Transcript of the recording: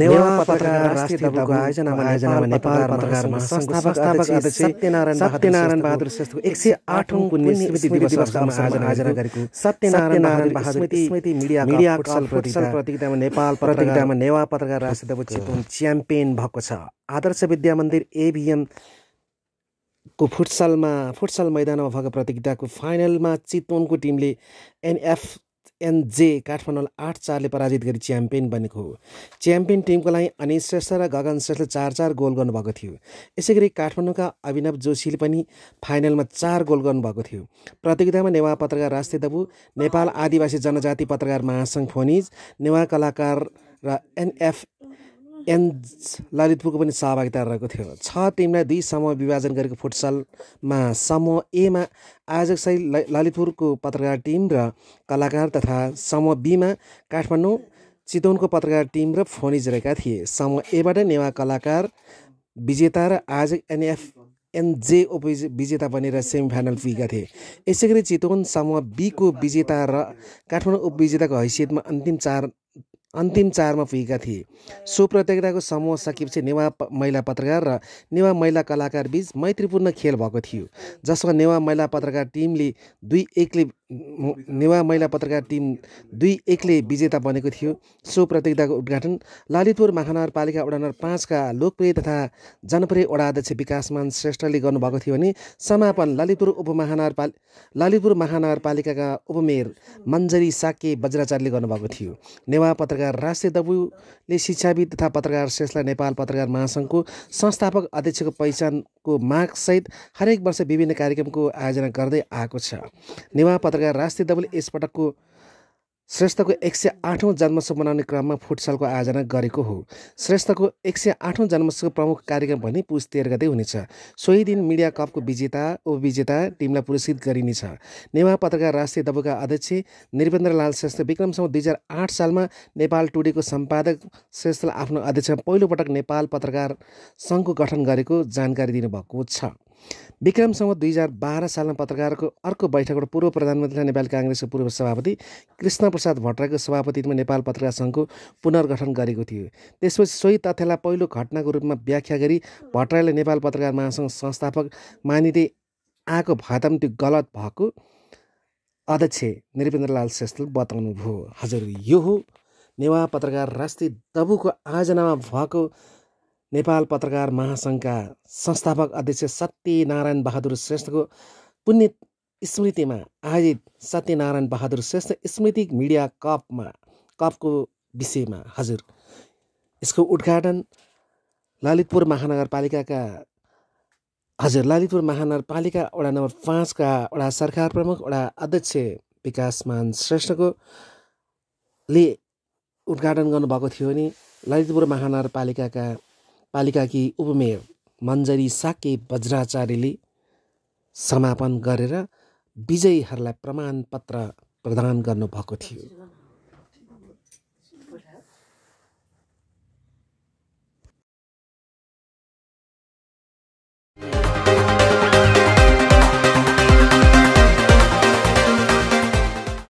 नेवा नेपाल प्रतियोगितामा पत्रकार राष्ट्रिय चितवन च्याम्पियन भएको छ आदर्श विद्या मन्दिर एभिएम को फुटसलमा फुटसल मैदानमा भएको प्रतियोगिताको फाइनलमा चितवनको टिमले एनएफ एफएनजे काठमाडौँलाई आठ चारले पराजित गरी च्याम्पियन बनेको हो च्याम्पियन टिमको लागि अनिल श्रेष्ठ र गगन श्रेष्ठले चार चार गोल गर्नुभएको थियो यसै गरी काठमाडौँका अभिनव जोशीले पनि फाइनलमा चार गोल गर्नुभएको थियो प्रतियोगितामा नेवा पत्रकार राष्ट्रिय दबु नेपाल आदिवासी जनजाति पत्रकार महासङ्घ फोनिज नेवा कलाकार र एनएफ एन ललितपुरको पनि सहभागिता रहेको थियो छ टिमलाई दुई समूह विभाजन गरेको फुटसलमा समूह एमा आयोजक सहित ललितपुरको पत्रकार टिम र कलाकार तथा समूह बीमा काठमाडौँ चितवनको पत्रकार टिम र फोनिज रहेका थिए समूह एबाट नेवा कलाकार विजेता र आयोजक एनएफ एनजे उप विजेता बनेर फाइनल पुगेका थिए यसै गरी चितवन समूह बीको विजेता र काठमाडौँ उपविजेताको हैसियतमा अन्तिम चार अन्तिम चारमा पुगेका थिए सो प्रतियोगिताको समूह सकेपछि नेवा महिला पत्रकार र नेवा महिला कलाकार बीच मैत्रीपूर्ण खेल भएको थियो जसमा नेवा महिला पत्रकार टिमले दुई एकले नेवा महिला पत्रकार टिम दुई एकले विजेता बनेको थियो सो प्रतियोगिताको उद्घाटन ललितपुर महानगरपालिका वडा नम्बर पाँचका लोकप्रिय तथा जनप्रिय वडा अध्यक्ष विकासमान श्रेष्ठले गर्नुभएको थियो भने समापन लालितपुर उपमहानगरपाल लालितपुर महानगरपालिकाका उपमेयर मन्जरी साके बज्राचार्यले गर्नुभएको थियो नेवा पत्रकार राष्ट्रिय दबुले शिक्षाविद तथा पत्रकार श्रेष्ठलाई नेपाल पत्रकार महासङ्घको संस्थापक अध्यक्षको पहिचान को मागसहित हरेक वर्ष विभिन्न कार्यक्रमको आयोजना गर्दै आएको छ नेवा पत्रकार राष्ट्रिय दलले यसपटकको श्रेष्ठको एक सय आठौँ जन्मोत्सव मनाउने क्रममा फुटसलको आयोजना गरेको हो श्रेष्ठको एक सय आठौँ जन्मोत्सवको प्रमुख कार्यक्रम भने पुस तेह्र गते हुनेछ सोही दिन मिडिया कपको विजेता उपविजेता टिमलाई पुरस्कृत गरिनेछ नेवा पत्रकार राष्ट्रिय दबुका अध्यक्ष निरपेन्द्रलाल श्रेष्ठ विक्रमसम्म दुई हजार आठ सालमा नेपाल टुडेको सम्पादक श्रेष्ठलाई आफ्नो अध्यक्षमा पहिलोपटक नेपाल पत्रकार सङ्घको गठन गरेको जानकारी दिनुभएको छ विक्रमसँग दुई हजार बाह्र सालमा पत्रकारको अर्को बैठकबाट पूर्व प्रधानमन्त्री र नेपाली काङ्ग्रेसको पूर्व सभापति कृष्ण प्रसाद भट्टराईको सभापतित्वमा नेपाल पत्रकार सङ्घको पुनर्गठन गरेको थियो त्यसपछि सोही तथ्यलाई पहिलो घटनाको रूपमा व्याख्या गरी भट्टराईले नेपाल पत्रकार महासङ्घ संस्थापक मानिँदै आएको भए तापनि त्यो गलत भएको अध्यक्ष नृपेन्द्रलाल श्रेष्ठले बताउनुभयो हजुर यो हो नेवा पत्रकार राष्ट्रिय दबुको आयोजनामा भएको नेपाल पत्रकार महासङ्घका संस्थापक अध्यक्ष सत्यनारायण बहादुर श्रेष्ठको पुण्य स्मृतिमा आयोजित सत्यनारायण बहादुर श्रेष्ठ स्मृति मिडिया कपमा कपको विषयमा हजुर यसको उद्घाटन ललितपुर महानगरपालिकाका हजुर ललितपुर महानगरपालिका वडा नम्बर पाँचका वडा सरकार प्रमुख वडा अध्यक्ष विकासमान श्रेष्ठको ले उद्घाटन गर्नुभएको थियो नि ललितपुर महानगरपालिकाका पालिकाकी उपमेयर मन्जरी साके वज्राचार्यले समापन गरेर विजयीहरूलाई प्रमाणपत्र प्रदान गर्नुभएको थियो